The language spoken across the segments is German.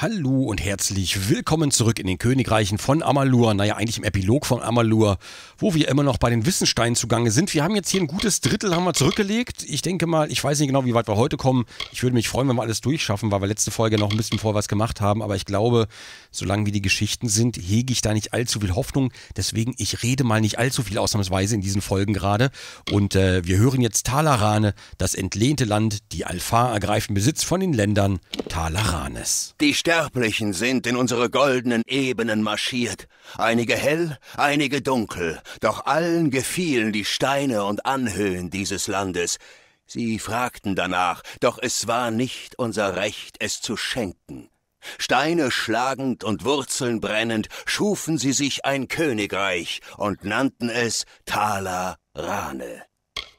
Hallo und herzlich willkommen zurück in den Königreichen von Amalur. Naja, eigentlich im Epilog von Amalur, wo wir immer noch bei den Wissensteinen zugange sind. Wir haben jetzt hier ein gutes Drittel haben wir zurückgelegt. Ich denke mal, ich weiß nicht genau, wie weit wir heute kommen. Ich würde mich freuen, wenn wir alles durchschaffen, weil wir letzte Folge noch ein bisschen was gemacht haben. Aber ich glaube, solange wie die Geschichten sind, hege ich da nicht allzu viel Hoffnung. Deswegen, ich rede mal nicht allzu viel ausnahmsweise in diesen Folgen gerade. Und äh, wir hören jetzt Talarane, das entlehnte Land, die Alfar ergreifen Besitz von den Ländern Talaranes. Die Sterblichen sind in unsere goldenen Ebenen marschiert, einige hell, einige dunkel, doch allen gefielen die Steine und Anhöhen dieses Landes. Sie fragten danach, doch es war nicht unser Recht, es zu schenken. Steine schlagend und Wurzeln brennend schufen sie sich ein Königreich und nannten es Thala Rane.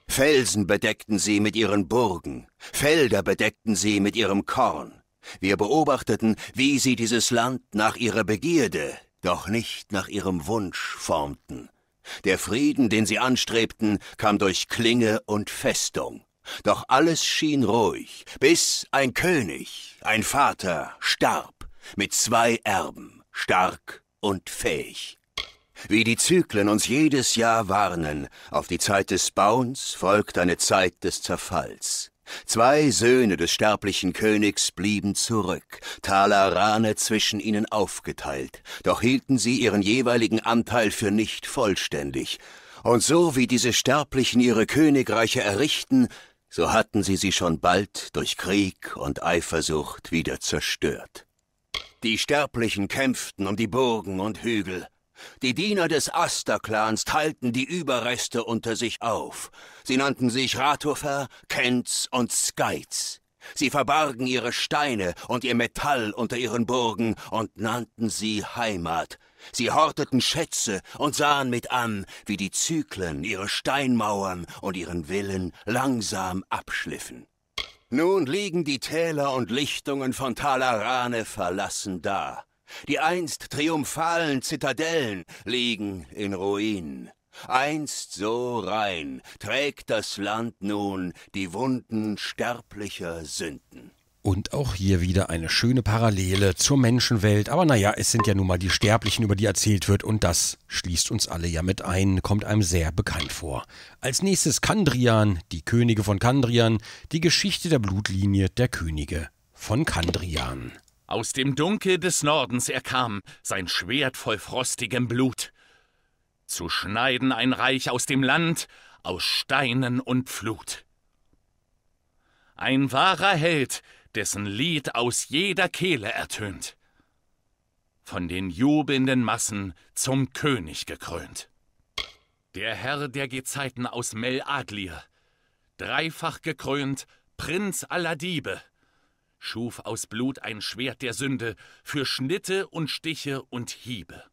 Felsen bedeckten sie mit ihren Burgen, Felder bedeckten sie mit ihrem Korn. Wir beobachteten, wie sie dieses Land nach ihrer Begierde, doch nicht nach ihrem Wunsch formten. Der Frieden, den sie anstrebten, kam durch Klinge und Festung. Doch alles schien ruhig, bis ein König, ein Vater, starb, mit zwei Erben, stark und fähig. Wie die Zyklen uns jedes Jahr warnen, auf die Zeit des Bauens folgt eine Zeit des Zerfalls. Zwei Söhne des sterblichen Königs blieben zurück, Talarane zwischen ihnen aufgeteilt, doch hielten sie ihren jeweiligen Anteil für nicht vollständig. Und so wie diese Sterblichen ihre Königreiche errichten, so hatten sie sie schon bald durch Krieg und Eifersucht wieder zerstört. Die Sterblichen kämpften um die Burgen und Hügel. Die Diener des Aster-Clans teilten die Überreste unter sich auf, Sie nannten sich Rathofer, Kents und Skeitz. Sie verbargen ihre Steine und ihr Metall unter ihren Burgen und nannten sie Heimat. Sie horteten Schätze und sahen mit an, wie die Zyklen ihre Steinmauern und ihren Willen langsam abschliffen. Nun liegen die Täler und Lichtungen von Talarane verlassen da. Die einst triumphalen Zitadellen liegen in Ruinen einst so rein, trägt das Land nun die Wunden sterblicher Sünden. Und auch hier wieder eine schöne Parallele zur Menschenwelt. Aber naja, es sind ja nun mal die Sterblichen, über die erzählt wird. Und das schließt uns alle ja mit ein, kommt einem sehr bekannt vor. Als nächstes Kandrian, die Könige von Kandrian, die Geschichte der Blutlinie der Könige von Kandrian. Aus dem Dunkel des Nordens er kam, sein Schwert voll frostigem Blut zu schneiden ein Reich aus dem Land, aus Steinen und Flut. Ein wahrer Held, dessen Lied aus jeder Kehle ertönt, von den jubelnden Massen zum König gekrönt. Der Herr der Gezeiten aus Meladlir, dreifach gekrönt, Prinz aller Diebe, schuf aus Blut ein Schwert der Sünde für Schnitte und Stiche und Hiebe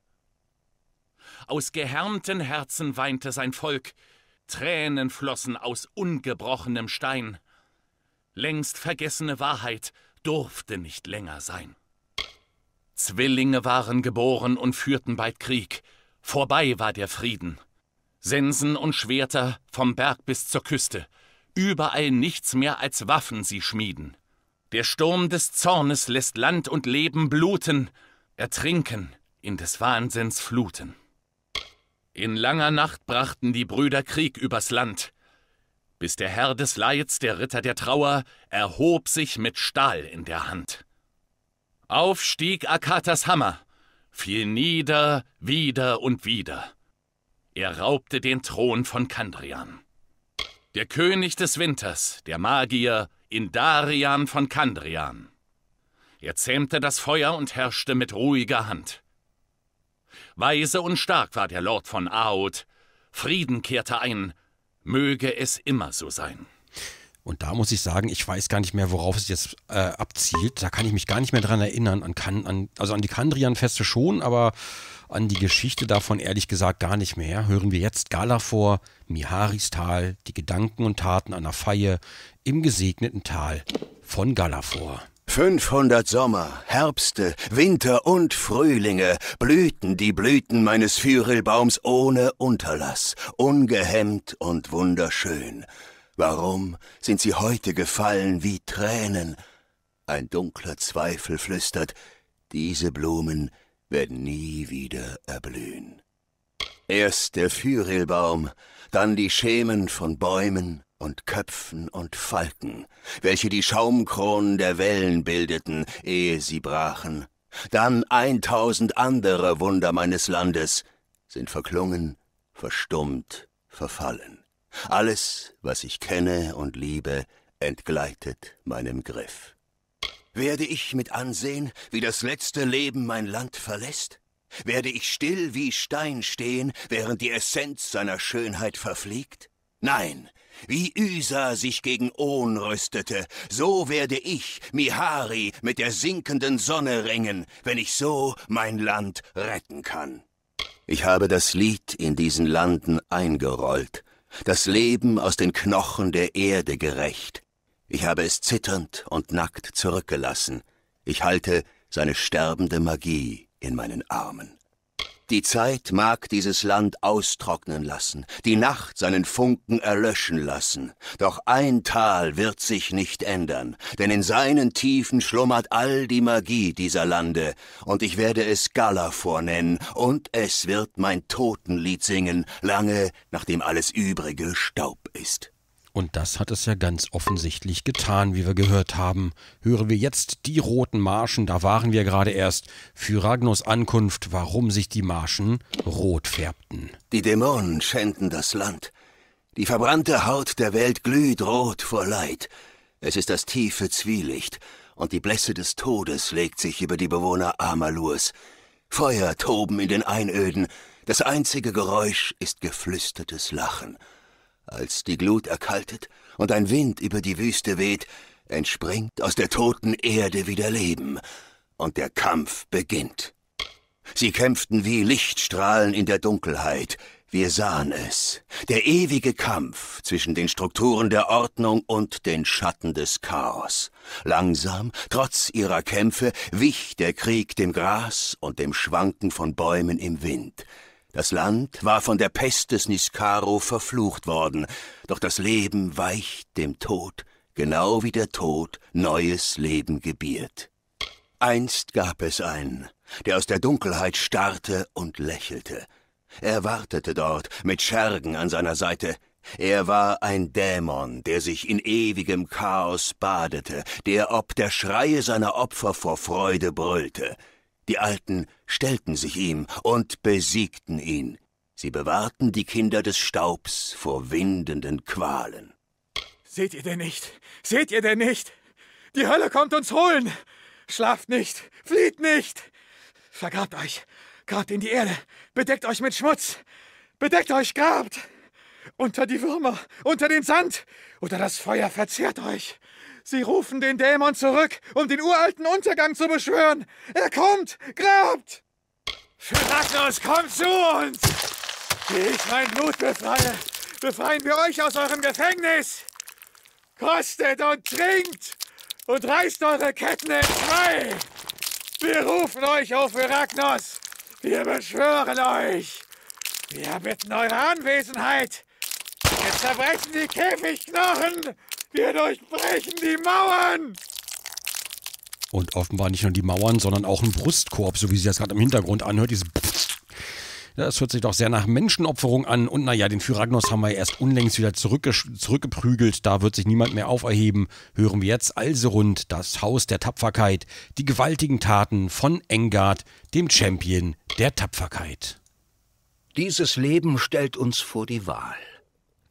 aus gehärmten Herzen weinte sein Volk, Tränen flossen aus ungebrochenem Stein. Längst vergessene Wahrheit durfte nicht länger sein. Zwillinge waren geboren und führten bald Krieg. Vorbei war der Frieden. Sensen und Schwerter vom Berg bis zur Küste. Überall nichts mehr als Waffen sie schmieden. Der Sturm des Zornes lässt Land und Leben bluten, ertrinken in des Wahnsinns Fluten. In langer Nacht brachten die Brüder Krieg übers Land, bis der Herr des Leids, der Ritter der Trauer, erhob sich mit Stahl in der Hand. Aufstieg Akatas Hammer, fiel nieder, wieder und wieder. Er raubte den Thron von Kandrian. Der König des Winters, der Magier, Indarian von Kandrian. Er zähmte das Feuer und herrschte mit ruhiger Hand. Weise und stark war der Lord von Aoth. Frieden kehrte ein. Möge es immer so sein. Und da muss ich sagen, ich weiß gar nicht mehr, worauf es jetzt äh, abzielt. Da kann ich mich gar nicht mehr dran erinnern. An kan an, also an die Kandrian-Feste schon, aber an die Geschichte davon ehrlich gesagt gar nicht mehr. Hören wir jetzt Gala vor, Miharis Tal, die Gedanken und Taten einer Feier im gesegneten Tal von Gala vor. 500 Sommer, Herbste, Winter und Frühlinge blühten die Blüten meines Fyrilbaums ohne Unterlass, ungehemmt und wunderschön. Warum sind sie heute gefallen wie Tränen? Ein dunkler Zweifel flüstert, diese Blumen werden nie wieder erblühen. Erst der Fyrilbaum, dann die Schemen von Bäumen, und Köpfen und Falken, welche die Schaumkronen der Wellen bildeten, ehe sie brachen. Dann eintausend andere Wunder meines Landes sind verklungen, verstummt, verfallen. Alles, was ich kenne und liebe, entgleitet meinem Griff. Werde ich mit ansehen, wie das letzte Leben mein Land verlässt? Werde ich still wie Stein stehen, während die Essenz seiner Schönheit verfliegt? Nein, wie Isa sich gegen Ohn rüstete, so werde ich, Mihari, mit der sinkenden Sonne ringen, wenn ich so mein Land retten kann. Ich habe das Lied in diesen Landen eingerollt, das Leben aus den Knochen der Erde gerecht. Ich habe es zitternd und nackt zurückgelassen. Ich halte seine sterbende Magie in meinen Armen. Die Zeit mag dieses Land austrocknen lassen, die Nacht seinen Funken erlöschen lassen, doch ein Tal wird sich nicht ändern, denn in seinen Tiefen schlummert all die Magie dieser Lande, und ich werde es Gala vornennen, und es wird mein Totenlied singen, lange nachdem alles übrige Staub ist. Und das hat es ja ganz offensichtlich getan, wie wir gehört haben. Hören wir jetzt die roten Marschen, da waren wir gerade erst, für Ragnos Ankunft, warum sich die Marschen rot färbten. Die Dämonen schänden das Land. Die verbrannte Haut der Welt glüht rot vor Leid. Es ist das tiefe Zwielicht, und die Blässe des Todes legt sich über die Bewohner Amalurs. Feuer toben in den Einöden, das einzige Geräusch ist geflüstertes Lachen. Als die Glut erkaltet und ein Wind über die Wüste weht, entspringt aus der toten Erde wieder Leben, und der Kampf beginnt. Sie kämpften wie Lichtstrahlen in der Dunkelheit, wir sahen es, der ewige Kampf zwischen den Strukturen der Ordnung und den Schatten des Chaos. Langsam, trotz ihrer Kämpfe, wich der Krieg dem Gras und dem Schwanken von Bäumen im Wind. Das Land war von der Pest des Niskaro verflucht worden, doch das Leben weicht dem Tod, genau wie der Tod neues Leben gebiert. Einst gab es einen, der aus der Dunkelheit starrte und lächelte. Er wartete dort, mit Schergen an seiner Seite. Er war ein Dämon, der sich in ewigem Chaos badete, der ob der Schreie seiner Opfer vor Freude brüllte. Die Alten stellten sich ihm und besiegten ihn. Sie bewahrten die Kinder des Staubs vor windenden Qualen. Seht ihr denn nicht? Seht ihr denn nicht? Die Hölle kommt uns holen! Schlaft nicht! Flieht nicht! Vergrabt euch! Grabt in die Erde! Bedeckt euch mit Schmutz! Bedeckt euch, grabt! Unter die Würmer, unter den Sand! Oder das Feuer verzehrt euch! Sie rufen den Dämon zurück, um den uralten Untergang zu beschwören. Er kommt! Grabt! Phylaknos, kommt zu uns! Wie ich mein Blut befreie, befreien wir euch aus eurem Gefängnis! Kostet und trinkt und reißt eure Ketten in Wir rufen euch auf Heraknos! Wir beschwören euch! Wir bitten eure Anwesenheit! Wir zerbrechen die Käfigknochen wir durchbrechen die Mauern! Und offenbar nicht nur die Mauern, sondern auch ein Brustkorb, so wie sie das gerade im Hintergrund anhört. Dieses das hört sich doch sehr nach Menschenopferung an. Und naja, den Phyragnos haben wir erst unlängst wieder zurückgeprügelt. Da wird sich niemand mehr auferheben. Hören wir jetzt also rund das Haus der Tapferkeit, die gewaltigen Taten von Engard, dem Champion der Tapferkeit. Dieses Leben stellt uns vor die Wahl.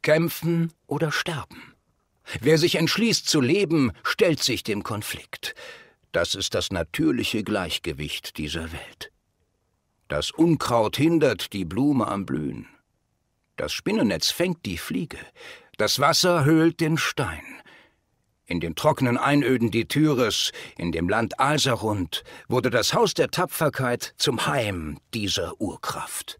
Kämpfen oder sterben. Wer sich entschließt zu leben, stellt sich dem Konflikt. Das ist das natürliche Gleichgewicht dieser Welt. Das Unkraut hindert die Blume am Blühen. Das Spinnennetz fängt die Fliege. Das Wasser höhlt den Stein. In den trockenen Einöden die Tyres, in dem Land Alserund, wurde das Haus der Tapferkeit zum Heim dieser Urkraft.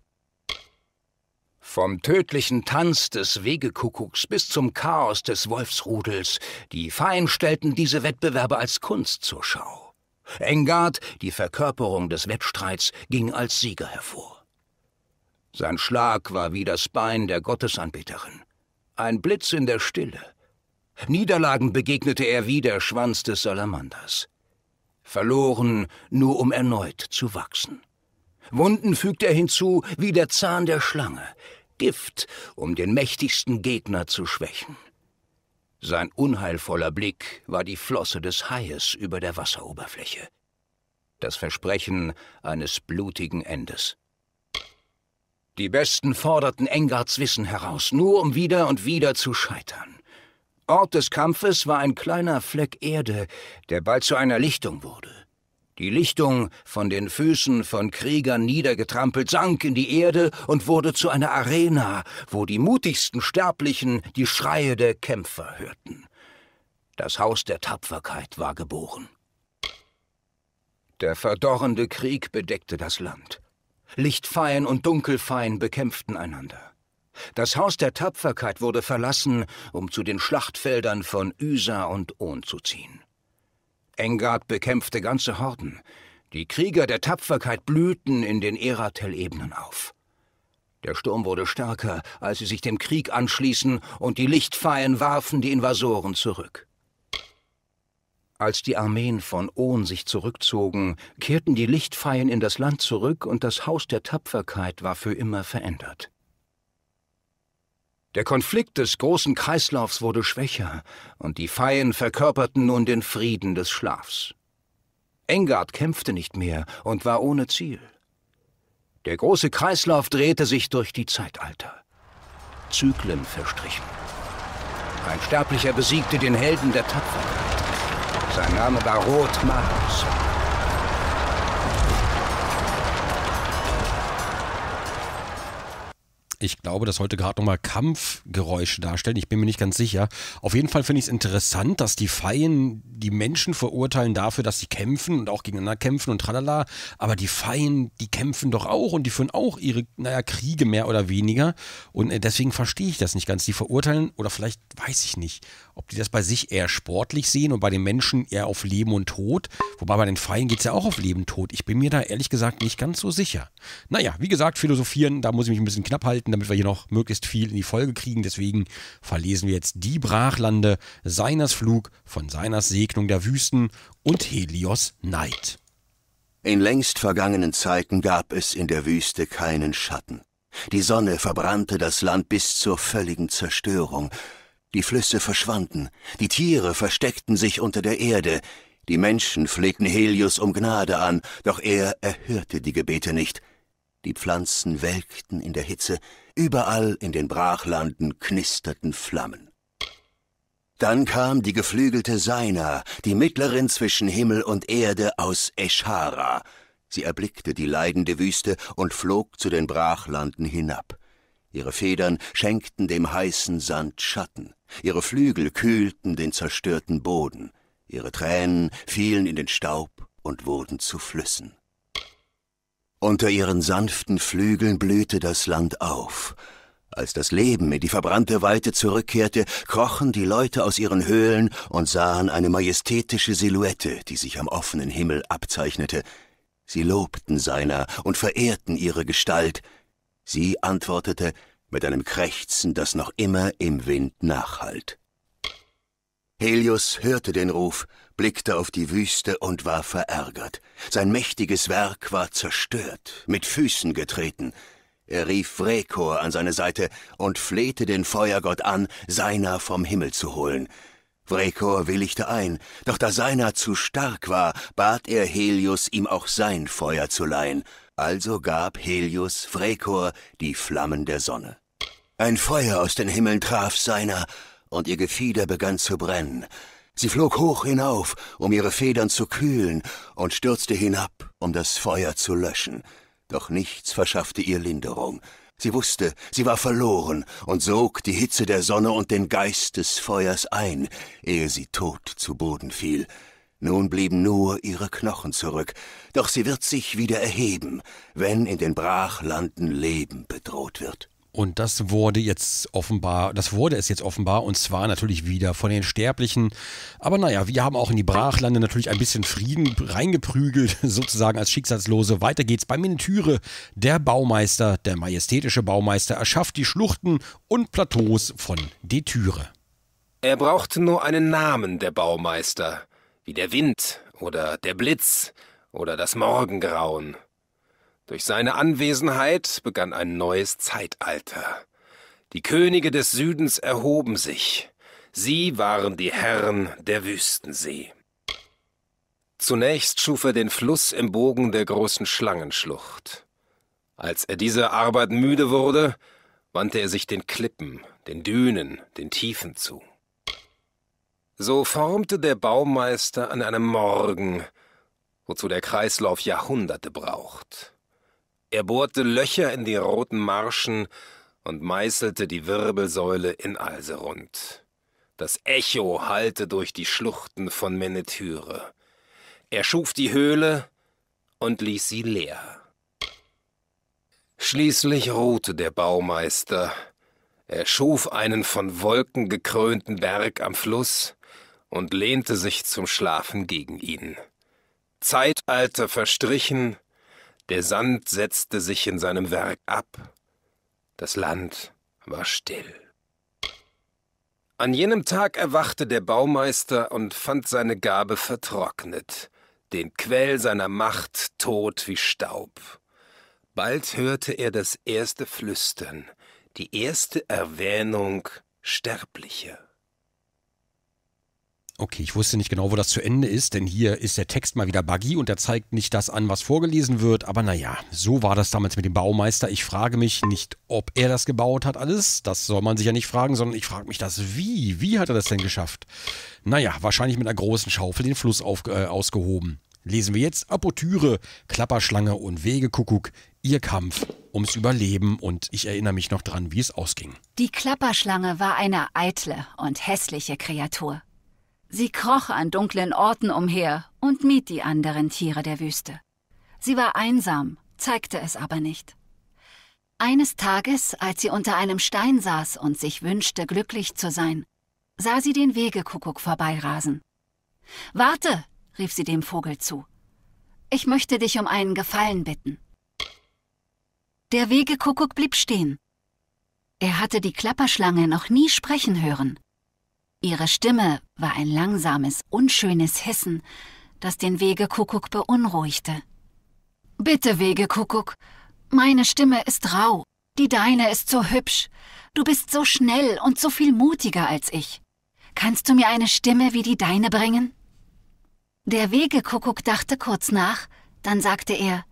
Vom tödlichen Tanz des Wegekuckucks bis zum Chaos des Wolfsrudels, die Fein stellten diese Wettbewerbe als Kunst zur Schau. Engard, die Verkörperung des Wettstreits, ging als Sieger hervor. Sein Schlag war wie das Bein der Gottesanbeterin. Ein Blitz in der Stille. Niederlagen begegnete er wie der Schwanz des Salamanders. Verloren, nur um erneut zu wachsen. Wunden fügt er hinzu wie der Zahn der Schlange, Gift, um den mächtigsten Gegner zu schwächen. Sein unheilvoller Blick war die Flosse des Haies über der Wasseroberfläche. Das Versprechen eines blutigen Endes. Die Besten forderten Engards Wissen heraus, nur um wieder und wieder zu scheitern. Ort des Kampfes war ein kleiner Fleck Erde, der bald zu einer Lichtung wurde. Die Lichtung, von den Füßen von Kriegern niedergetrampelt, sank in die Erde und wurde zu einer Arena, wo die mutigsten Sterblichen die Schreie der Kämpfer hörten. Das Haus der Tapferkeit war geboren. Der verdorrende Krieg bedeckte das Land. Lichtfein und Dunkelfein bekämpften einander. Das Haus der Tapferkeit wurde verlassen, um zu den Schlachtfeldern von Üsa und Ohn zu ziehen. Engard bekämpfte ganze Horden. Die Krieger der Tapferkeit blühten in den Eratel-Ebenen auf. Der Sturm wurde stärker, als sie sich dem Krieg anschließen, und die Lichtfeien warfen die Invasoren zurück. Als die Armeen von Ohn sich zurückzogen, kehrten die Lichtfeien in das Land zurück und das Haus der Tapferkeit war für immer verändert. Der Konflikt des großen Kreislaufs wurde schwächer, und die Feien verkörperten nun den Frieden des Schlafs. Engard kämpfte nicht mehr und war ohne Ziel. Der große Kreislauf drehte sich durch die Zeitalter. Zyklen verstrichen. Ein Sterblicher besiegte den Helden der Tapferkeit. Sein Name war Roth Marus. Ich glaube, das sollte gerade nochmal Kampfgeräusche darstellen. Ich bin mir nicht ganz sicher. Auf jeden Fall finde ich es interessant, dass die Feien die Menschen verurteilen dafür, dass sie kämpfen und auch gegeneinander kämpfen und tralala. Aber die Feien, die kämpfen doch auch und die führen auch ihre, naja, Kriege mehr oder weniger. Und äh, deswegen verstehe ich das nicht ganz. Die verurteilen oder vielleicht weiß ich nicht ob die das bei sich eher sportlich sehen und bei den Menschen eher auf Leben und Tod. Wobei bei den Pfeilen geht es ja auch auf Leben und Tod. Ich bin mir da ehrlich gesagt nicht ganz so sicher. Naja, wie gesagt, philosophieren, da muss ich mich ein bisschen knapp halten, damit wir hier noch möglichst viel in die Folge kriegen. Deswegen verlesen wir jetzt die Brachlande, Seiners Flug, von Seiners Segnung der Wüsten und Helios Neid. In längst vergangenen Zeiten gab es in der Wüste keinen Schatten. Die Sonne verbrannte das Land bis zur völligen Zerstörung, die Flüsse verschwanden, die Tiere versteckten sich unter der Erde, die Menschen flehten Helios um Gnade an, doch er erhörte die Gebete nicht. Die Pflanzen welkten in der Hitze, überall in den Brachlanden knisterten Flammen. Dann kam die geflügelte Seina, die Mittlerin zwischen Himmel und Erde aus Eschara. Sie erblickte die leidende Wüste und flog zu den Brachlanden hinab. Ihre Federn schenkten dem heißen Sand Schatten, ihre Flügel kühlten den zerstörten Boden, ihre Tränen fielen in den Staub und wurden zu Flüssen. Unter ihren sanften Flügeln blühte das Land auf. Als das Leben in die verbrannte Weite zurückkehrte, krochen die Leute aus ihren Höhlen und sahen eine majestätische Silhouette, die sich am offenen Himmel abzeichnete. Sie lobten seiner und verehrten ihre Gestalt, Sie antwortete mit einem Krächzen, das noch immer im Wind nachhallt. Helios hörte den Ruf, blickte auf die Wüste und war verärgert. Sein mächtiges Werk war zerstört, mit Füßen getreten. Er rief Vrekor an seine Seite und flehte den Feuergott an, Seiner vom Himmel zu holen. Vrekor willigte ein, doch da Seiner zu stark war, bat er Helios, ihm auch sein Feuer zu leihen. Also gab Helios Frekor die Flammen der Sonne. Ein Feuer aus den Himmeln traf seiner, und ihr Gefieder begann zu brennen. Sie flog hoch hinauf, um ihre Federn zu kühlen, und stürzte hinab, um das Feuer zu löschen. Doch nichts verschaffte ihr Linderung. Sie wusste, sie war verloren und sog die Hitze der Sonne und den Geist des Feuers ein, ehe sie tot zu Boden fiel. Nun blieben nur ihre Knochen zurück, doch sie wird sich wieder erheben, wenn in den Brachlanden Leben bedroht wird. Und das wurde jetzt offenbar, das wurde es jetzt offenbar, und zwar natürlich wieder von den Sterblichen. Aber naja, wir haben auch in die Brachlande natürlich ein bisschen Frieden reingeprügelt, sozusagen als Schicksalslose. Weiter geht's bei Minitüre. Der Baumeister, der majestätische Baumeister, erschafft die Schluchten und Plateaus von Detüre. Er braucht nur einen Namen, der Baumeister wie der Wind oder der Blitz oder das Morgengrauen. Durch seine Anwesenheit begann ein neues Zeitalter. Die Könige des Südens erhoben sich. Sie waren die Herren der Wüstensee. Zunächst schuf er den Fluss im Bogen der großen Schlangenschlucht. Als er dieser Arbeit müde wurde, wandte er sich den Klippen, den Dünen, den Tiefen zu. So formte der Baumeister an einem Morgen, wozu der Kreislauf Jahrhunderte braucht. Er bohrte Löcher in die roten Marschen und meißelte die Wirbelsäule in Alserund. Das Echo hallte durch die Schluchten von Menetüre. Er schuf die Höhle und ließ sie leer. Schließlich ruhte der Baumeister. Er schuf einen von Wolken gekrönten Berg am Fluss, und lehnte sich zum Schlafen gegen ihn. Zeitalter verstrichen, der Sand setzte sich in seinem Werk ab, das Land war still. An jenem Tag erwachte der Baumeister und fand seine Gabe vertrocknet, den Quell seiner Macht tot wie Staub. Bald hörte er das erste Flüstern, die erste Erwähnung Sterblicher. Okay, ich wusste nicht genau, wo das zu Ende ist, denn hier ist der Text mal wieder buggy und er zeigt nicht das an, was vorgelesen wird. Aber naja, so war das damals mit dem Baumeister. Ich frage mich nicht, ob er das gebaut hat alles, das soll man sich ja nicht fragen, sondern ich frage mich das, wie? Wie hat er das denn geschafft? Naja, wahrscheinlich mit einer großen Schaufel den Fluss auf, äh, ausgehoben. Lesen wir jetzt Apotüre, Klapperschlange und Wegekuckuck, ihr Kampf ums Überleben und ich erinnere mich noch dran, wie es ausging. Die Klapperschlange war eine eitle und hässliche Kreatur. Sie kroch an dunklen Orten umher und mied die anderen Tiere der Wüste. Sie war einsam, zeigte es aber nicht. Eines Tages, als sie unter einem Stein saß und sich wünschte, glücklich zu sein, sah sie den Wegekuckuck vorbeirasen. Warte, rief sie dem Vogel zu. Ich möchte dich um einen Gefallen bitten. Der Wegekuckuck blieb stehen. Er hatte die Klapperschlange noch nie sprechen hören. Ihre Stimme war ein langsames, unschönes Hissen, das den Wegekuckuck beunruhigte. Bitte, Wegekuckuck, meine Stimme ist rau, die deine ist so hübsch, du bist so schnell und so viel mutiger als ich. Kannst du mir eine Stimme wie die deine bringen? Der Wegekuckuck dachte kurz nach, dann sagte er,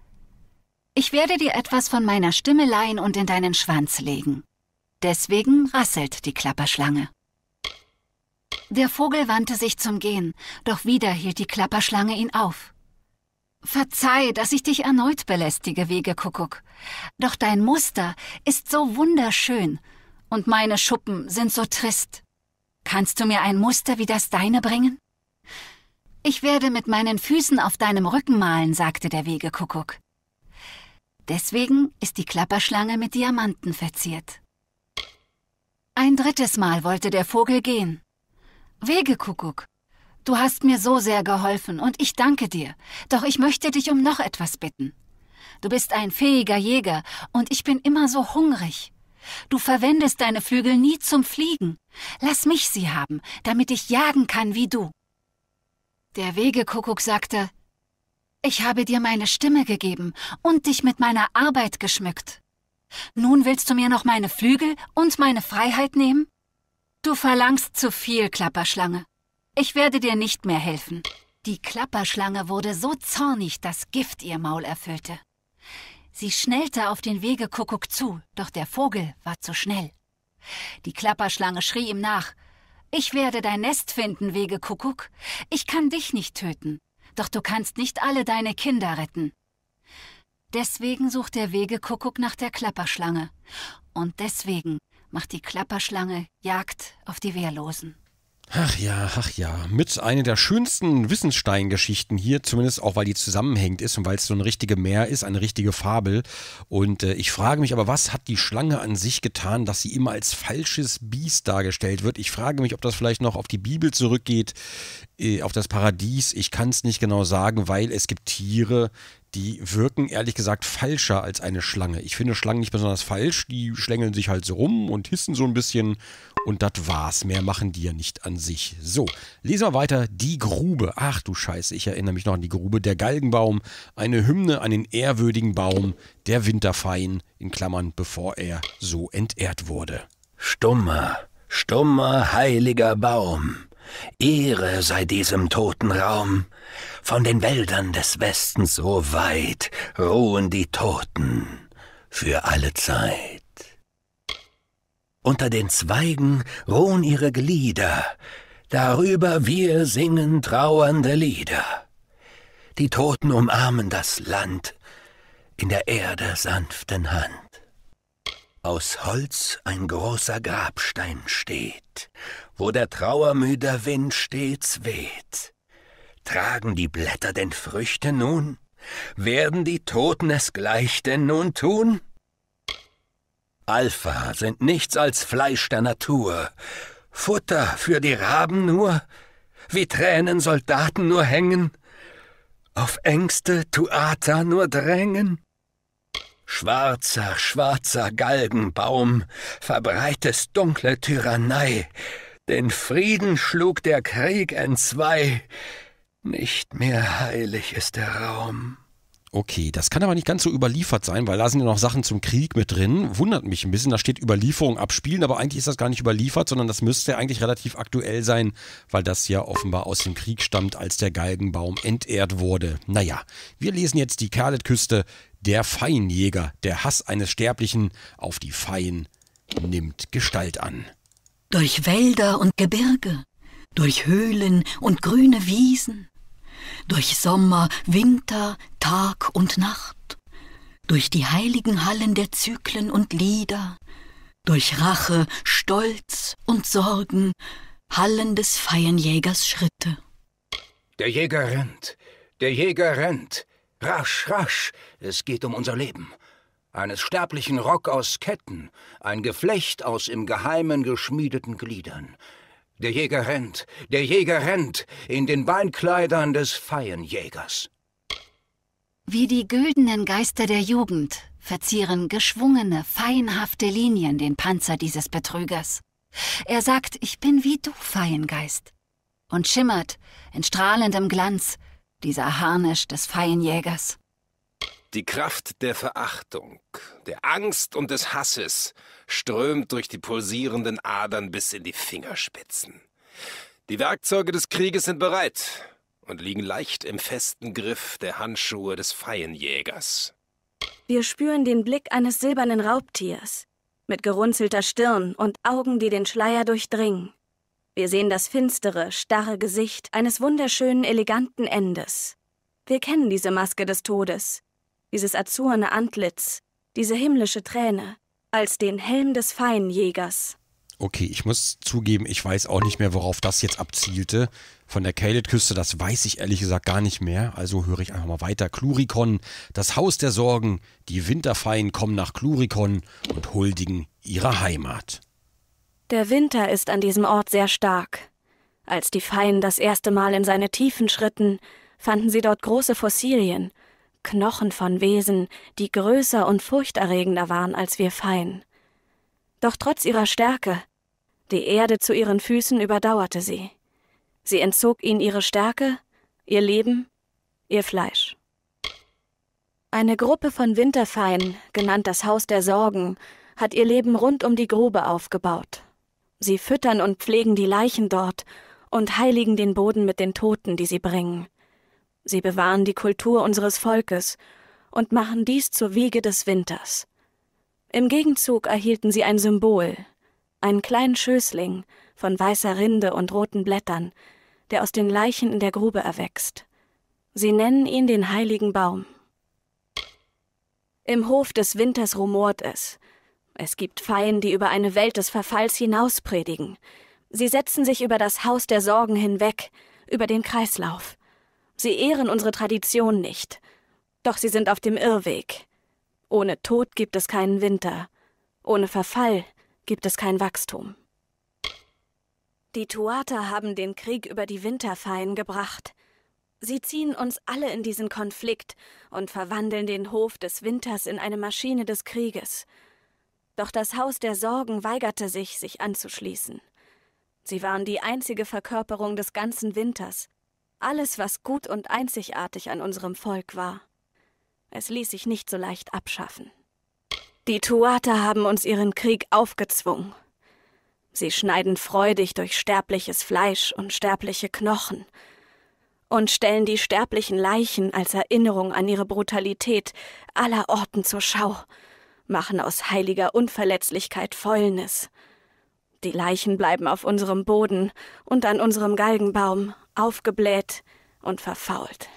ich werde dir etwas von meiner Stimme leihen und in deinen Schwanz legen. Deswegen rasselt die Klapperschlange. Der Vogel wandte sich zum Gehen, doch wieder hielt die Klapperschlange ihn auf. Verzeih, dass ich dich erneut belästige, Wegekuckuck. Doch dein Muster ist so wunderschön und meine Schuppen sind so trist. Kannst du mir ein Muster wie das deine bringen? Ich werde mit meinen Füßen auf deinem Rücken malen, sagte der Wegekuckuck. Deswegen ist die Klapperschlange mit Diamanten verziert. Ein drittes Mal wollte der Vogel gehen, Wegekuckuck, du hast mir so sehr geholfen und ich danke dir, doch ich möchte dich um noch etwas bitten. Du bist ein fähiger Jäger und ich bin immer so hungrig. Du verwendest deine Flügel nie zum Fliegen. Lass mich sie haben, damit ich jagen kann wie du. Der Wegekuckuck sagte, ich habe dir meine Stimme gegeben und dich mit meiner Arbeit geschmückt. Nun willst du mir noch meine Flügel und meine Freiheit nehmen? Du verlangst zu viel, Klapperschlange. Ich werde dir nicht mehr helfen. Die Klapperschlange wurde so zornig, dass Gift ihr Maul erfüllte. Sie schnellte auf den Wegekuckuck zu, doch der Vogel war zu schnell. Die Klapperschlange schrie ihm nach. Ich werde dein Nest finden, Wegekuckuck. Ich kann dich nicht töten, doch du kannst nicht alle deine Kinder retten. Deswegen sucht der Wegekuckuck nach der Klapperschlange. Und deswegen macht die Klapperschlange Jagd auf die Wehrlosen. Ach ja, ach ja. Mit einer der schönsten Wissenssteingeschichten hier, zumindest auch weil die zusammenhängt ist und weil es so ein richtige Meer ist, eine richtige Fabel. Und äh, ich frage mich aber, was hat die Schlange an sich getan, dass sie immer als falsches Biest dargestellt wird? Ich frage mich, ob das vielleicht noch auf die Bibel zurückgeht, äh, auf das Paradies. Ich kann es nicht genau sagen, weil es gibt Tiere, die wirken ehrlich gesagt falscher als eine Schlange. Ich finde Schlangen nicht besonders falsch, die schlängeln sich halt so rum und hissen so ein bisschen und das war's. Mehr machen die ja nicht an sich. So, lesen wir weiter. Die Grube. Ach du Scheiße, ich erinnere mich noch an die Grube. Der Galgenbaum. Eine Hymne an den ehrwürdigen Baum, der Winterfein, in Klammern, bevor er so entehrt wurde. Stummer, stummer, heiliger Baum. Ehre sei diesem toten Raum. Von den Wäldern des Westens so weit ruhen die Toten für alle Zeit. Unter den Zweigen ruhen ihre Glieder, darüber wir singen trauernde Lieder. Die Toten umarmen das Land in der Erde sanften Hand. Aus Holz ein großer Grabstein steht, wo der trauermüde Wind stets weht. Tragen die Blätter denn Früchte nun? Werden die Toten es gleich denn nun tun? Alpha sind nichts als Fleisch der Natur, Futter für die Raben nur, wie Tränen Soldaten nur hängen, auf Ängste Tuata nur drängen. Schwarzer, schwarzer Galgenbaum, verbreitest dunkle Tyrannei, den Frieden schlug der Krieg entzwei, nicht mehr heilig ist der Raum. Okay, das kann aber nicht ganz so überliefert sein, weil da sind ja noch Sachen zum Krieg mit drin. Wundert mich ein bisschen, da steht Überlieferung abspielen, aber eigentlich ist das gar nicht überliefert, sondern das müsste eigentlich relativ aktuell sein, weil das ja offenbar aus dem Krieg stammt, als der Galgenbaum entehrt wurde. Naja, wir lesen jetzt die kerlet der Feinjäger, der Hass eines Sterblichen auf die Fein nimmt Gestalt an. Durch Wälder und Gebirge, durch Höhlen und grüne Wiesen, durch Sommer, Winter, Tag und Nacht, durch die heiligen Hallen der Zyklen und Lieder, durch Rache, Stolz und Sorgen, Hallen des Feienjägers Schritte. Der Jäger rennt, der Jäger rennt, rasch, rasch, es geht um unser Leben eines sterblichen Rock aus Ketten, ein Geflecht aus im Geheimen geschmiedeten Gliedern, der Jäger rennt, der Jäger rennt, in den Beinkleidern des Feienjägers. Wie die güldenen Geister der Jugend verzieren geschwungene, feinhafte Linien den Panzer dieses Betrügers. Er sagt, ich bin wie du, Feiengeist, und schimmert in strahlendem Glanz dieser Harnisch des Feienjägers. Die Kraft der Verachtung, der Angst und des Hasses strömt durch die pulsierenden Adern bis in die Fingerspitzen. Die Werkzeuge des Krieges sind bereit und liegen leicht im festen Griff der Handschuhe des Feienjägers. Wir spüren den Blick eines silbernen Raubtiers, mit gerunzelter Stirn und Augen, die den Schleier durchdringen. Wir sehen das finstere, starre Gesicht eines wunderschönen, eleganten Endes. Wir kennen diese Maske des Todes, dieses azurne Antlitz, diese himmlische Träne, als den Helm des Feinjägers. Okay, ich muss zugeben, ich weiß auch nicht mehr, worauf das jetzt abzielte. Von der Kalet-Küste, das weiß ich ehrlich gesagt gar nicht mehr. Also höre ich einfach mal weiter. Klurikon, das Haus der Sorgen. Die Winterfeien kommen nach Klurikon und huldigen ihrer Heimat. Der Winter ist an diesem Ort sehr stark. Als die Feien das erste Mal in seine Tiefen schritten, fanden sie dort große Fossilien – Knochen von Wesen, die größer und furchterregender waren als wir Fein. Doch trotz ihrer Stärke, die Erde zu ihren Füßen überdauerte sie. Sie entzog ihnen ihre Stärke, ihr Leben, ihr Fleisch. Eine Gruppe von Winterfeinen, genannt das Haus der Sorgen, hat ihr Leben rund um die Grube aufgebaut. Sie füttern und pflegen die Leichen dort und heiligen den Boden mit den Toten, die sie bringen. Sie bewahren die Kultur unseres Volkes und machen dies zur Wiege des Winters. Im Gegenzug erhielten sie ein Symbol, einen kleinen Schößling von weißer Rinde und roten Blättern, der aus den Leichen in der Grube erwächst. Sie nennen ihn den heiligen Baum. Im Hof des Winters rumort es. Es gibt Feien, die über eine Welt des Verfalls hinaus predigen. Sie setzen sich über das Haus der Sorgen hinweg, über den Kreislauf. Sie ehren unsere Tradition nicht. Doch sie sind auf dem Irrweg. Ohne Tod gibt es keinen Winter. Ohne Verfall gibt es kein Wachstum. Die Tuata haben den Krieg über die Winterfeien gebracht. Sie ziehen uns alle in diesen Konflikt und verwandeln den Hof des Winters in eine Maschine des Krieges. Doch das Haus der Sorgen weigerte sich, sich anzuschließen. Sie waren die einzige Verkörperung des ganzen Winters, alles, was gut und einzigartig an unserem Volk war. Es ließ sich nicht so leicht abschaffen. Die Tuata haben uns ihren Krieg aufgezwungen. Sie schneiden freudig durch sterbliches Fleisch und sterbliche Knochen und stellen die sterblichen Leichen als Erinnerung an ihre Brutalität aller Orten zur Schau, machen aus heiliger Unverletzlichkeit Fäulnis. Die Leichen bleiben auf unserem Boden und an unserem Galgenbaum aufgebläht und verfault.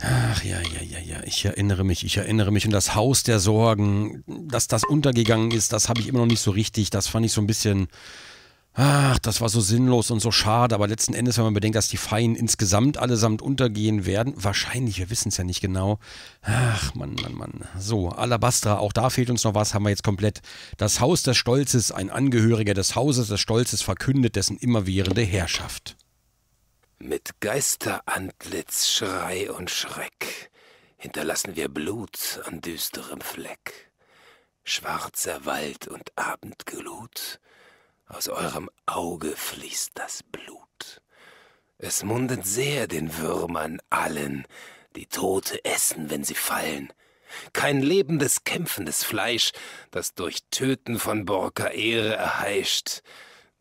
Ach ja, ja, ja, ja, ich erinnere mich, ich erinnere mich. Und das Haus der Sorgen, dass das untergegangen ist, das habe ich immer noch nicht so richtig. Das fand ich so ein bisschen, ach, das war so sinnlos und so schade. Aber letzten Endes, wenn man bedenkt, dass die Feinen insgesamt allesamt untergehen werden, wahrscheinlich, wir wissen es ja nicht genau. Ach, Mann, Mann, Mann. So, Alabastra, auch da fehlt uns noch was, haben wir jetzt komplett. Das Haus des Stolzes, ein Angehöriger des Hauses des Stolzes verkündet dessen immerwährende Herrschaft. Mit Geisterantlitz, Schrei und Schreck hinterlassen wir Blut an düsterem Fleck. Schwarzer Wald und Abendglut, aus eurem Auge fließt das Blut. Es mundet sehr den Würmern allen, die Tote essen, wenn sie fallen. Kein lebendes, kämpfendes Fleisch, das durch Töten von Borka Ehre erheischt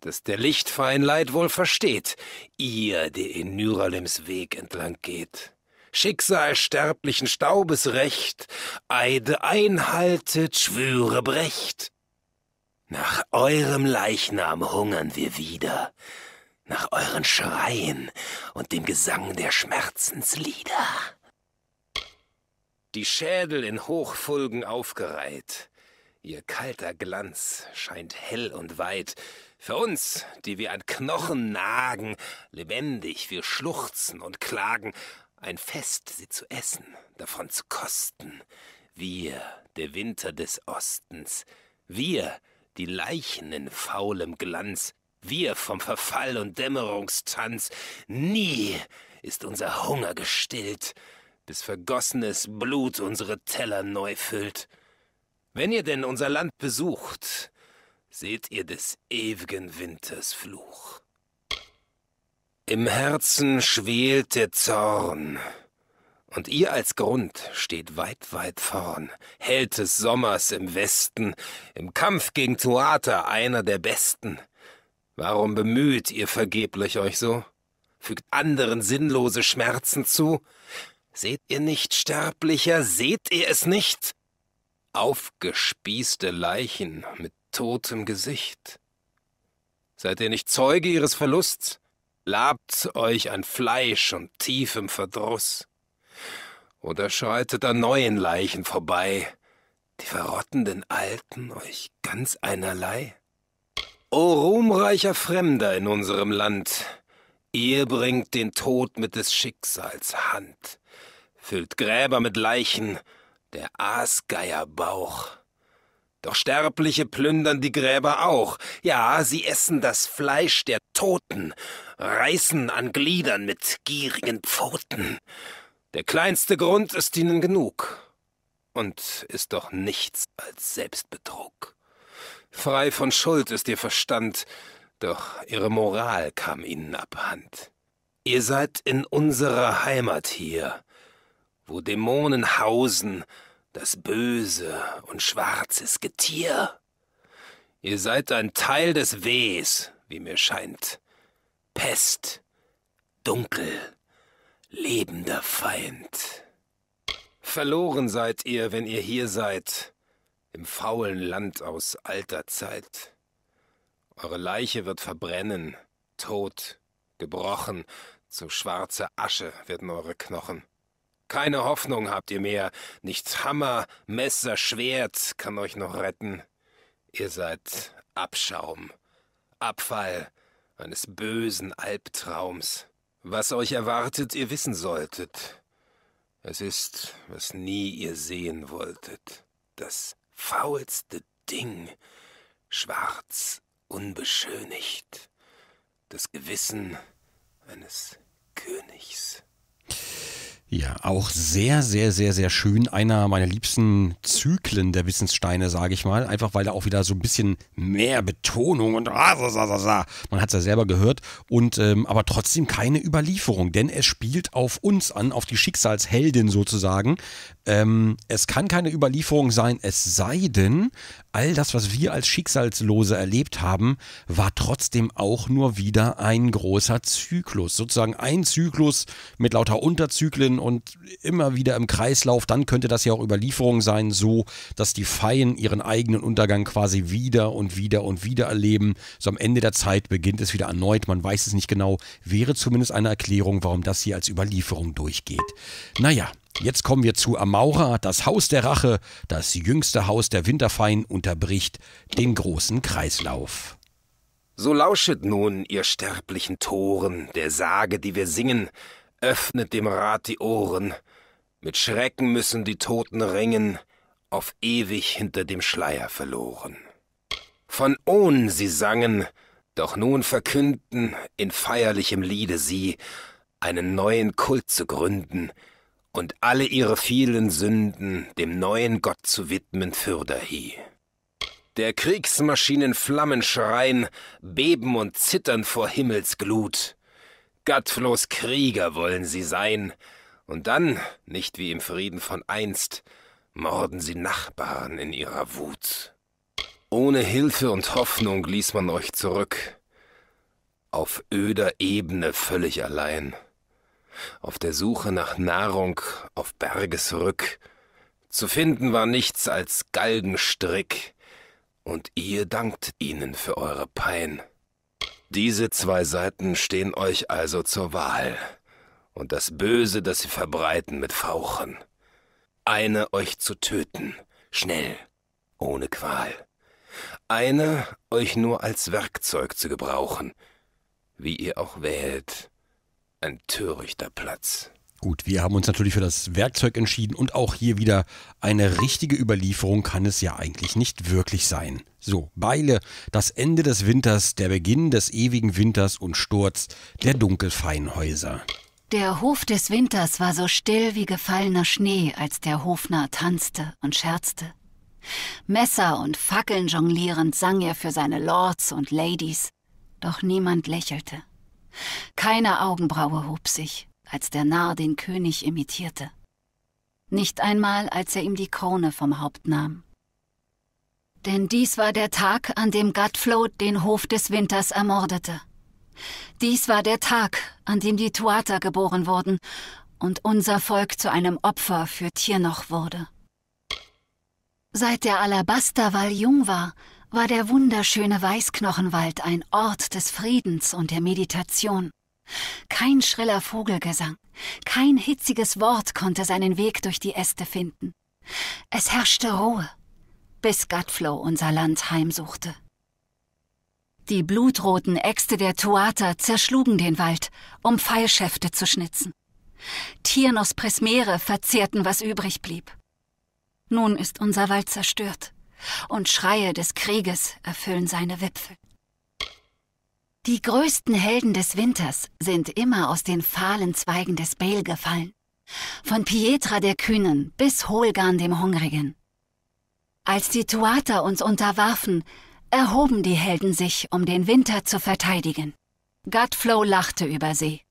dass der Lichtverein Leid wohl versteht, ihr, der in Nyralims Weg entlang geht. Schicksal sterblichen Staubes Recht, Eide einhaltet, schwüre brecht. Nach eurem Leichnam hungern wir wieder, nach euren Schreien und dem Gesang der Schmerzenslieder. Die Schädel in Hochfulgen aufgereiht, ihr kalter Glanz scheint hell und weit, für uns, die wir an Knochen nagen, lebendig wir schluchzen und klagen, ein Fest sie zu essen, davon zu kosten. Wir, der Winter des Ostens, wir, die Leichen in faulem Glanz, wir vom Verfall und Dämmerungstanz, nie ist unser Hunger gestillt, bis vergossenes Blut unsere Teller neu füllt. Wenn ihr denn unser Land besucht, seht ihr des ewigen Winters Fluch. Im Herzen schwelt der Zorn, und ihr als Grund steht weit, weit vorn, Held des Sommers im Westen, im Kampf gegen Tuata einer der Besten. Warum bemüht ihr vergeblich euch so? Fügt anderen sinnlose Schmerzen zu? Seht ihr nicht, Sterblicher, seht ihr es nicht? Aufgespießte Leichen mit totem Gesicht. Seid ihr nicht Zeuge ihres Verlusts? Labt euch an Fleisch und tiefem Verdruss. Oder schreitet an neuen Leichen vorbei, die verrottenden Alten euch ganz einerlei? O ruhmreicher Fremder in unserem Land, ihr bringt den Tod mit des Schicksals Hand, füllt Gräber mit Leichen, der Aasgeier Bauch. Doch Sterbliche plündern die Gräber auch. Ja, sie essen das Fleisch der Toten, reißen an Gliedern mit gierigen Pfoten. Der kleinste Grund ist ihnen genug und ist doch nichts als Selbstbetrug. Frei von Schuld ist ihr Verstand, doch ihre Moral kam ihnen abhand. Ihr seid in unserer Heimat hier, wo Dämonen hausen, das böse und schwarzes Getier. Ihr seid ein Teil des Wehs, wie mir scheint. Pest, dunkel, lebender Feind. Verloren seid ihr, wenn ihr hier seid, im faulen Land aus alter Zeit. Eure Leiche wird verbrennen, tot, gebrochen, zu schwarzer Asche werden eure Knochen. Keine Hoffnung habt ihr mehr. Nichts Hammer, Messer, Schwert kann euch noch retten. Ihr seid Abschaum, Abfall eines bösen Albtraums. Was euch erwartet, ihr wissen solltet. Es ist, was nie ihr sehen wolltet. Das faulste Ding, schwarz, unbeschönigt. Das Gewissen eines Königs. Ja, auch sehr, sehr, sehr, sehr schön. Einer meiner liebsten Zyklen der Wissenssteine, sage ich mal. Einfach weil da auch wieder so ein bisschen mehr Betonung und ah, man hat es ja selber gehört. Und ähm, aber trotzdem keine Überlieferung, denn es spielt auf uns an, auf die Schicksalsheldin sozusagen. Ähm, es kann keine Überlieferung sein, es sei denn, all das, was wir als Schicksalslose erlebt haben, war trotzdem auch nur wieder ein großer Zyklus. Sozusagen ein Zyklus mit lauter Unterzyklen und immer wieder im Kreislauf, dann könnte das ja auch Überlieferung sein, so dass die Feien ihren eigenen Untergang quasi wieder und wieder und wieder erleben. So am Ende der Zeit beginnt es wieder erneut, man weiß es nicht genau, wäre zumindest eine Erklärung, warum das hier als Überlieferung durchgeht. Naja. Jetzt kommen wir zu Amaura, das Haus der Rache, das jüngste Haus der Winterfein unterbricht den großen Kreislauf. So lauschet nun, ihr sterblichen Toren, der Sage, die wir singen, öffnet dem Rat die Ohren. Mit Schrecken müssen die Toten ringen, auf ewig hinter dem Schleier verloren. Von Ohn sie sangen, doch nun verkünden in feierlichem Liede sie, einen neuen Kult zu gründen und alle ihre vielen Sünden dem neuen Gott zu widmen fürderhie. Der Kriegsmaschinen Flammen schreien, beben und zittern vor Himmelsglut, Gottlos Krieger wollen sie sein. Und dann, nicht wie im Frieden von einst, morden sie Nachbarn in ihrer Wut. Ohne Hilfe und Hoffnung ließ man euch zurück. Auf öder Ebene völlig allein. Auf der Suche nach Nahrung auf Bergesrück. Zu finden war nichts als Galgenstrick. Und ihr dankt ihnen für eure Pein. Diese zwei Seiten stehen euch also zur Wahl. Und das Böse, das sie verbreiten, mit Fauchen. Eine euch zu töten, schnell, ohne Qual. Eine euch nur als Werkzeug zu gebrauchen. Wie ihr auch wählt, ein törichter Platz. Gut, wir haben uns natürlich für das Werkzeug entschieden und auch hier wieder eine richtige Überlieferung kann es ja eigentlich nicht wirklich sein. So, Beile, das Ende des Winters, der Beginn des ewigen Winters und Sturz der Dunkelfeinhäuser. Der Hof des Winters war so still wie gefallener Schnee, als der Hofnarr tanzte und scherzte. Messer und Fackeln jonglierend sang er für seine Lords und Ladies, doch niemand lächelte. Keine Augenbraue hob sich als der Narr den König imitierte. Nicht einmal, als er ihm die Krone vom Haupt nahm. Denn dies war der Tag, an dem Gutfloat den Hof des Winters ermordete. Dies war der Tag, an dem die Tuata geboren wurden und unser Volk zu einem Opfer für Tiernoch wurde. Seit der Alabasterwall jung war, war der wunderschöne Weißknochenwald ein Ort des Friedens und der Meditation. Kein schriller Vogelgesang, kein hitziges Wort konnte seinen Weg durch die Äste finden. Es herrschte Ruhe, bis Gutflow unser Land heimsuchte. Die blutroten Äxte der Tuata zerschlugen den Wald, um Pfeilschäfte zu schnitzen. Tiernos Prismere verzehrten, was übrig blieb. Nun ist unser Wald zerstört, und Schreie des Krieges erfüllen seine Wipfel. Die größten Helden des Winters sind immer aus den fahlen Zweigen des Bale gefallen. Von Pietra der Kühnen bis Holgan dem Hungrigen. Als die Tuata uns unterwarfen, erhoben die Helden sich, um den Winter zu verteidigen. Gutflow lachte über sie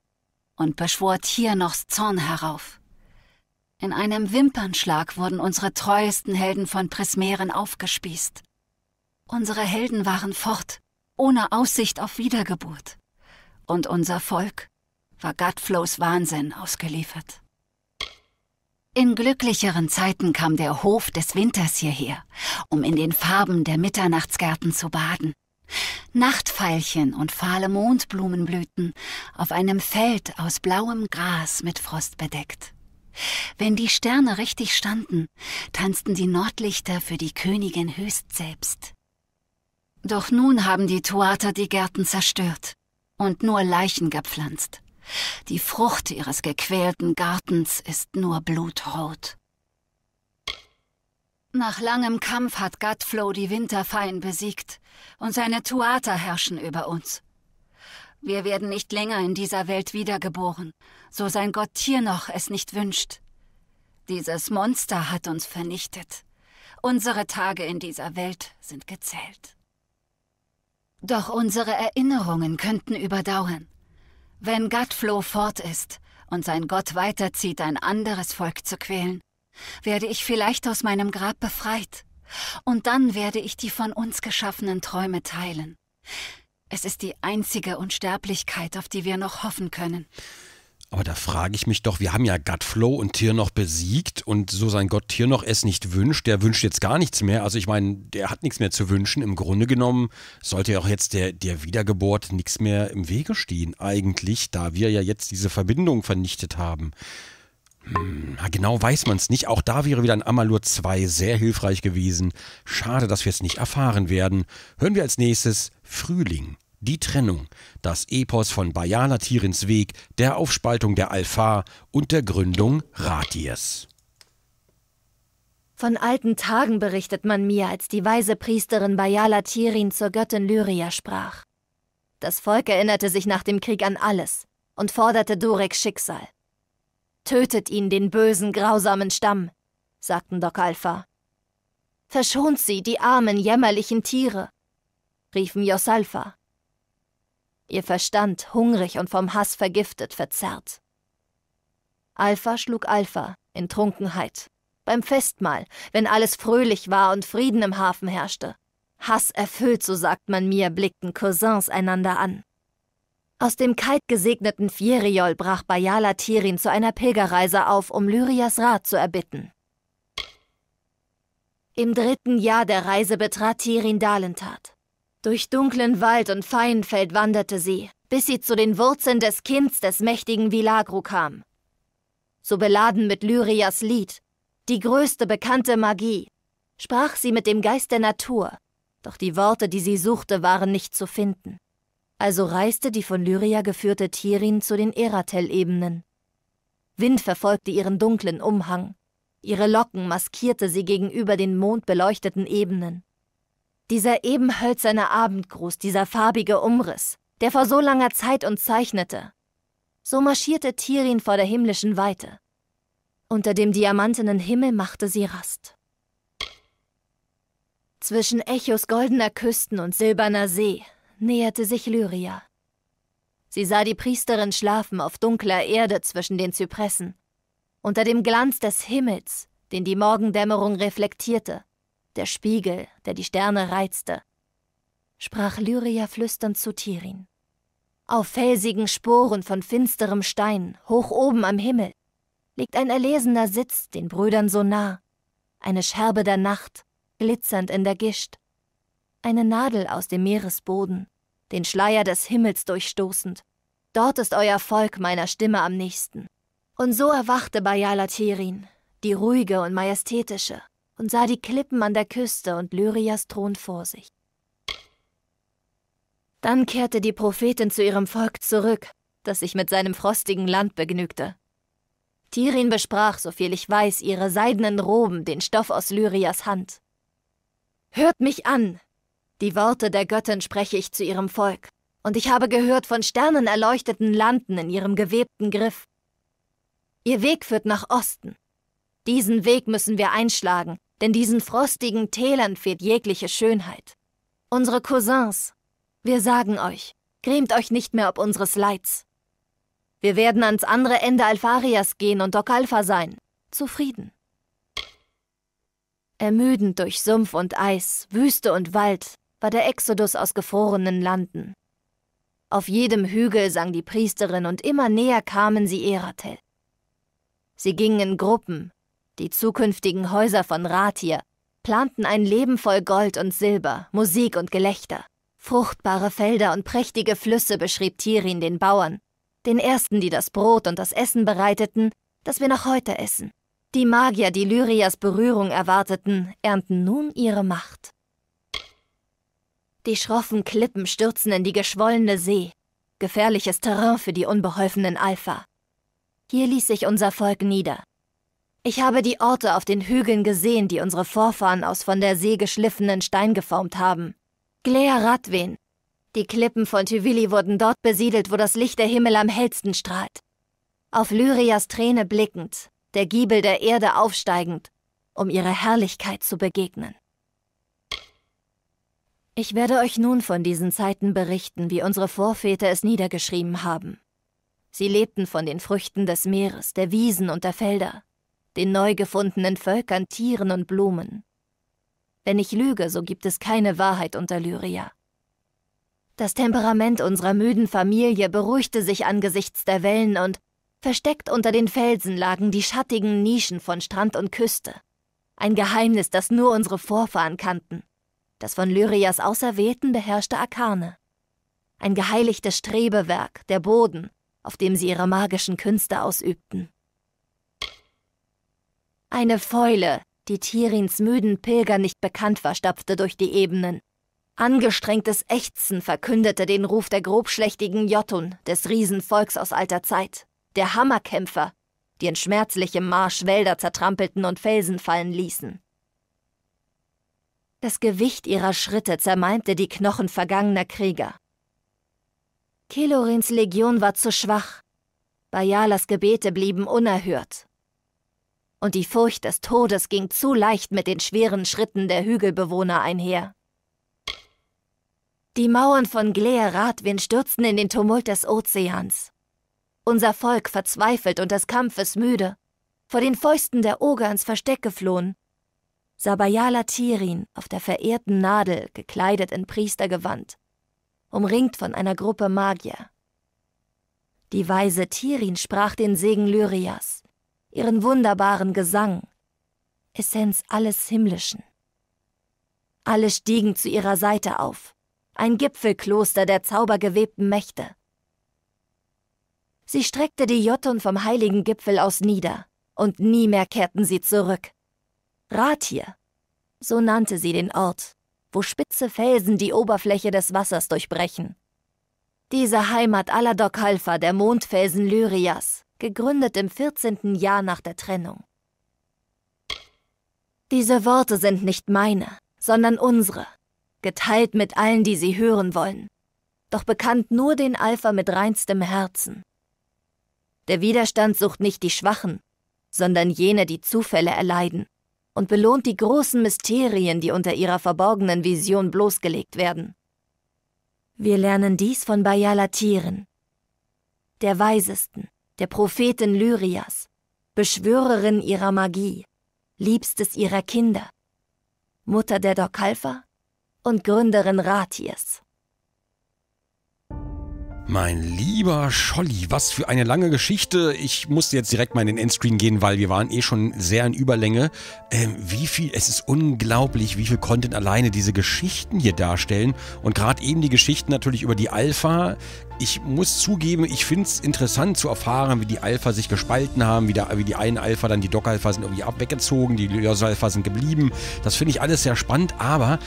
und beschwor Tier Tiernochs Zorn herauf. In einem Wimpernschlag wurden unsere treuesten Helden von Prismeren aufgespießt. Unsere Helden waren fort, ohne Aussicht auf Wiedergeburt. Und unser Volk war Gutflows Wahnsinn ausgeliefert. In glücklicheren Zeiten kam der Hof des Winters hierher, um in den Farben der Mitternachtsgärten zu baden. Nachtfeilchen und fahle Mondblumen blühten auf einem Feld aus blauem Gras mit Frost bedeckt. Wenn die Sterne richtig standen, tanzten die Nordlichter für die Königin höchst selbst. Doch nun haben die Tuata die Gärten zerstört und nur Leichen gepflanzt. Die Frucht ihres gequälten Gartens ist nur blutrot. Nach langem Kampf hat Godflow die Winterfeind besiegt und seine Tuata herrschen über uns. Wir werden nicht länger in dieser Welt wiedergeboren, so sein Gott Tiernoch es nicht wünscht. Dieses Monster hat uns vernichtet. Unsere Tage in dieser Welt sind gezählt. Doch unsere Erinnerungen könnten überdauern. Wenn Godflow fort ist und sein Gott weiterzieht, ein anderes Volk zu quälen, werde ich vielleicht aus meinem Grab befreit. Und dann werde ich die von uns geschaffenen Träume teilen. Es ist die einzige Unsterblichkeit, auf die wir noch hoffen können. Aber da frage ich mich doch, wir haben ja Gutflow und Tiernoch besiegt und so sein Gott Tiernoch es nicht wünscht, der wünscht jetzt gar nichts mehr. Also ich meine, der hat nichts mehr zu wünschen. Im Grunde genommen sollte ja auch jetzt der, der Wiedergeburt nichts mehr im Wege stehen, eigentlich, da wir ja jetzt diese Verbindung vernichtet haben. Hm, genau weiß man es nicht. Auch da wäre wieder ein Amalur 2 sehr hilfreich gewesen. Schade, dass wir es nicht erfahren werden. Hören wir als nächstes Frühling. Die Trennung, das Epos von Bajana Tirins Weg, der Aufspaltung der Alfar und der Gründung Ratiers. Von alten Tagen berichtet man mir, als die weise Priesterin Bayala Tirin zur Göttin Lyria sprach. Das Volk erinnerte sich nach dem Krieg an alles und forderte Doreks Schicksal. Tötet ihn, den bösen, grausamen Stamm, sagten Dok Alpha. Verschont sie, die armen, jämmerlichen Tiere, riefen Josalfa ihr Verstand hungrig und vom Hass vergiftet, verzerrt. Alpha schlug Alpha in Trunkenheit, beim Festmahl, wenn alles fröhlich war und Frieden im Hafen herrschte. Hass erfüllt, so sagt man mir, blickten Cousins einander an. Aus dem kaltgesegneten Fieriol brach Bayala Tirin zu einer Pilgerreise auf, um Lyrias Rat zu erbitten. Im dritten Jahr der Reise betrat Tirin Dalentat. Durch dunklen Wald und Feinfeld wanderte sie, bis sie zu den Wurzeln des Kinds des mächtigen Vilagro kam. So beladen mit Lyrias Lied, die größte bekannte Magie, sprach sie mit dem Geist der Natur, doch die Worte, die sie suchte, waren nicht zu finden. Also reiste die von Lyria geführte Tirin zu den Eratel-Ebenen. Wind verfolgte ihren dunklen Umhang, ihre Locken maskierte sie gegenüber den mondbeleuchteten Ebenen. Dieser eben hölzerne Abendgruß, dieser farbige Umriss, der vor so langer Zeit uns zeichnete. So marschierte Tirin vor der himmlischen Weite. Unter dem diamantenen Himmel machte sie Rast. Zwischen Echos goldener Küsten und silberner See näherte sich Lyria. Sie sah die Priesterin schlafen auf dunkler Erde zwischen den Zypressen. Unter dem Glanz des Himmels, den die Morgendämmerung reflektierte, der Spiegel, der die Sterne reizte, sprach Lyria flüsternd zu Tirin. Auf felsigen Sporen von finsterem Stein, hoch oben am Himmel, liegt ein erlesener Sitz den Brüdern so nah, eine Scherbe der Nacht, glitzernd in der Gischt, eine Nadel aus dem Meeresboden, den Schleier des Himmels durchstoßend. Dort ist euer Volk meiner Stimme am nächsten. Und so erwachte Bayala Tirin, die ruhige und majestätische, und sah die Klippen an der Küste und Lyrias Thron vor sich. Dann kehrte die Prophetin zu ihrem Volk zurück, das sich mit seinem frostigen Land begnügte. Tirin besprach, soviel ich weiß, ihre seidenen Roben, den Stoff aus Lyrias Hand. Hört mich an! Die Worte der Göttin spreche ich zu ihrem Volk, und ich habe gehört von sternenerleuchteten Landen in ihrem gewebten Griff. Ihr Weg führt nach Osten. Diesen Weg müssen wir einschlagen, denn diesen frostigen Tälern fehlt jegliche Schönheit. Unsere Cousins, wir sagen euch, grämt euch nicht mehr ob unseres Leids. Wir werden ans andere Ende Alfarias gehen und Okalfa sein, zufrieden. Ermüdend durch Sumpf und Eis, Wüste und Wald war der Exodus aus gefrorenen Landen. Auf jedem Hügel sang die Priesterin und immer näher kamen sie Eratel. Sie gingen in Gruppen, die zukünftigen Häuser von Rathir planten ein Leben voll Gold und Silber, Musik und Gelächter. Fruchtbare Felder und prächtige Flüsse beschrieb Tirin den Bauern, den ersten, die das Brot und das Essen bereiteten, das wir noch heute essen. Die Magier, die Lyrias Berührung erwarteten, ernten nun ihre Macht. Die schroffen Klippen stürzen in die geschwollene See, gefährliches Terrain für die unbeholfenen Alpha. Hier ließ sich unser Volk nieder, ich habe die Orte auf den Hügeln gesehen, die unsere Vorfahren aus von der See geschliffenen Stein geformt haben. Glea Radwin. Die Klippen von Tyvili wurden dort besiedelt, wo das Licht der Himmel am hellsten strahlt. Auf Lyrias Träne blickend, der Giebel der Erde aufsteigend, um ihrer Herrlichkeit zu begegnen. Ich werde euch nun von diesen Zeiten berichten, wie unsere Vorväter es niedergeschrieben haben. Sie lebten von den Früchten des Meeres, der Wiesen und der Felder, den neu gefundenen Völkern, Tieren und Blumen. Wenn ich lüge, so gibt es keine Wahrheit unter Lyria. Das Temperament unserer müden Familie beruhigte sich angesichts der Wellen und versteckt unter den Felsen lagen die schattigen Nischen von Strand und Küste. Ein Geheimnis, das nur unsere Vorfahren kannten. Das von Lyrias Auserwählten beherrschte Akane. Ein geheiligtes Strebewerk, der Boden, auf dem sie ihre magischen Künste ausübten. Eine Fäule, die Tirins müden Pilger nicht bekannt war, stapfte durch die Ebenen. Angestrengtes Ächzen verkündete den Ruf der grobschlächtigen Jotun, des Riesenvolks aus alter Zeit, der Hammerkämpfer, die in schmerzlichem Marsch Wälder zertrampelten und Felsen fallen ließen. Das Gewicht ihrer Schritte zermalmte die Knochen vergangener Krieger. Kelorins Legion war zu schwach. Bayalas Gebete blieben unerhört und die Furcht des Todes ging zu leicht mit den schweren Schritten der Hügelbewohner einher. Die Mauern von Glea-Radwin stürzten in den Tumult des Ozeans. Unser Volk verzweifelt und des Kampfes müde, vor den Fäusten der Oger ins Versteck geflohen. Sabayala Tirin auf der verehrten Nadel, gekleidet in Priestergewand, umringt von einer Gruppe Magier. Die weise Tirin sprach den Segen Lyrias, ihren wunderbaren Gesang, Essenz alles Himmlischen. Alle stiegen zu ihrer Seite auf, ein Gipfelkloster der zaubergewebten Mächte. Sie streckte die Jotun vom heiligen Gipfel aus nieder, und nie mehr kehrten sie zurück. Rathir, so nannte sie den Ort, wo spitze Felsen die Oberfläche des Wassers durchbrechen. Diese Heimat aller Dokhalfa, der Mondfelsen Lyrias, gegründet im 14. Jahr nach der Trennung. Diese Worte sind nicht meine, sondern unsere, geteilt mit allen, die sie hören wollen, doch bekannt nur den Alpha mit reinstem Herzen. Der Widerstand sucht nicht die Schwachen, sondern jene, die Zufälle erleiden, und belohnt die großen Mysterien, die unter ihrer verborgenen Vision bloßgelegt werden. Wir lernen dies von Bayala Tieren, der Weisesten der Prophetin Lyrias, Beschwörerin ihrer Magie, Liebstes ihrer Kinder, Mutter der Dokalfa und Gründerin Ratiers. Mein lieber Scholli, was für eine lange Geschichte. Ich musste jetzt direkt mal in den Endscreen gehen, weil wir waren eh schon sehr in Überlänge. Ähm, wie viel, es ist unglaublich, wie viel Content alleine diese Geschichten hier darstellen. Und gerade eben die Geschichten natürlich über die Alpha. Ich muss zugeben, ich finde es interessant zu erfahren, wie die Alpha sich gespalten haben, wie, der, wie die einen Alpha, dann die Doc-Alpha sind irgendwie abweggezogen, die Lös-Alpha sind geblieben. Das finde ich alles sehr spannend, aber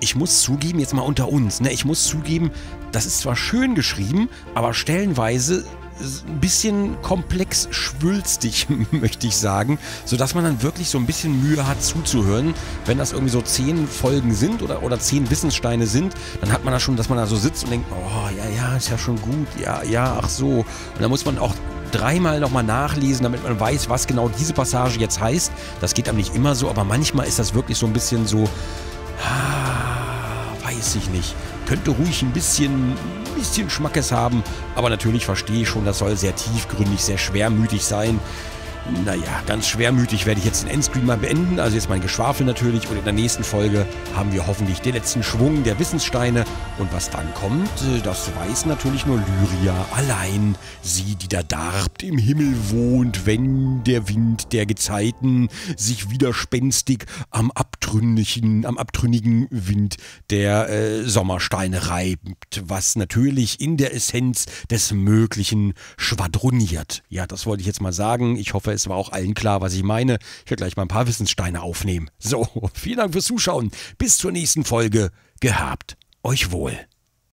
ich muss zugeben, jetzt mal unter uns, ne, ich muss zugeben, das ist zwar schön geschrieben, aber stellenweise ein bisschen komplex schwülstig, möchte ich sagen, sodass man dann wirklich so ein bisschen Mühe hat zuzuhören. Wenn das irgendwie so zehn Folgen sind oder, oder zehn Wissenssteine sind, dann hat man da schon, dass man da so sitzt und denkt, oh ja, ja, ist ja schon gut, ja, ja, ach so. Und dann muss man auch dreimal nochmal nachlesen, damit man weiß, was genau diese Passage jetzt heißt. Das geht einem nicht immer so, aber manchmal ist das wirklich so ein bisschen so... Ah, weiß ich nicht. Könnte ruhig ein bisschen, bisschen Schmackes haben, aber natürlich verstehe ich schon, das soll sehr tiefgründig, sehr schwermütig sein naja, ganz schwermütig werde ich jetzt den Endscreen mal beenden. Also jetzt mein Geschwafel natürlich. Und in der nächsten Folge haben wir hoffentlich den letzten Schwung der Wissenssteine. Und was dann kommt, das weiß natürlich nur Lyria allein. Sie, die da darbt, im Himmel wohnt, wenn der Wind der Gezeiten sich widerspenstig am abtrünnigen, am abtrünnigen Wind der äh, Sommersteine reibt. Was natürlich in der Essenz des Möglichen schwadroniert. Ja, das wollte ich jetzt mal sagen. Ich hoffe, hoffe, es war auch allen klar, was ich meine. Ich werde gleich mal ein paar Wissenssteine aufnehmen. So, vielen Dank fürs Zuschauen. Bis zur nächsten Folge. Gehabt euch wohl.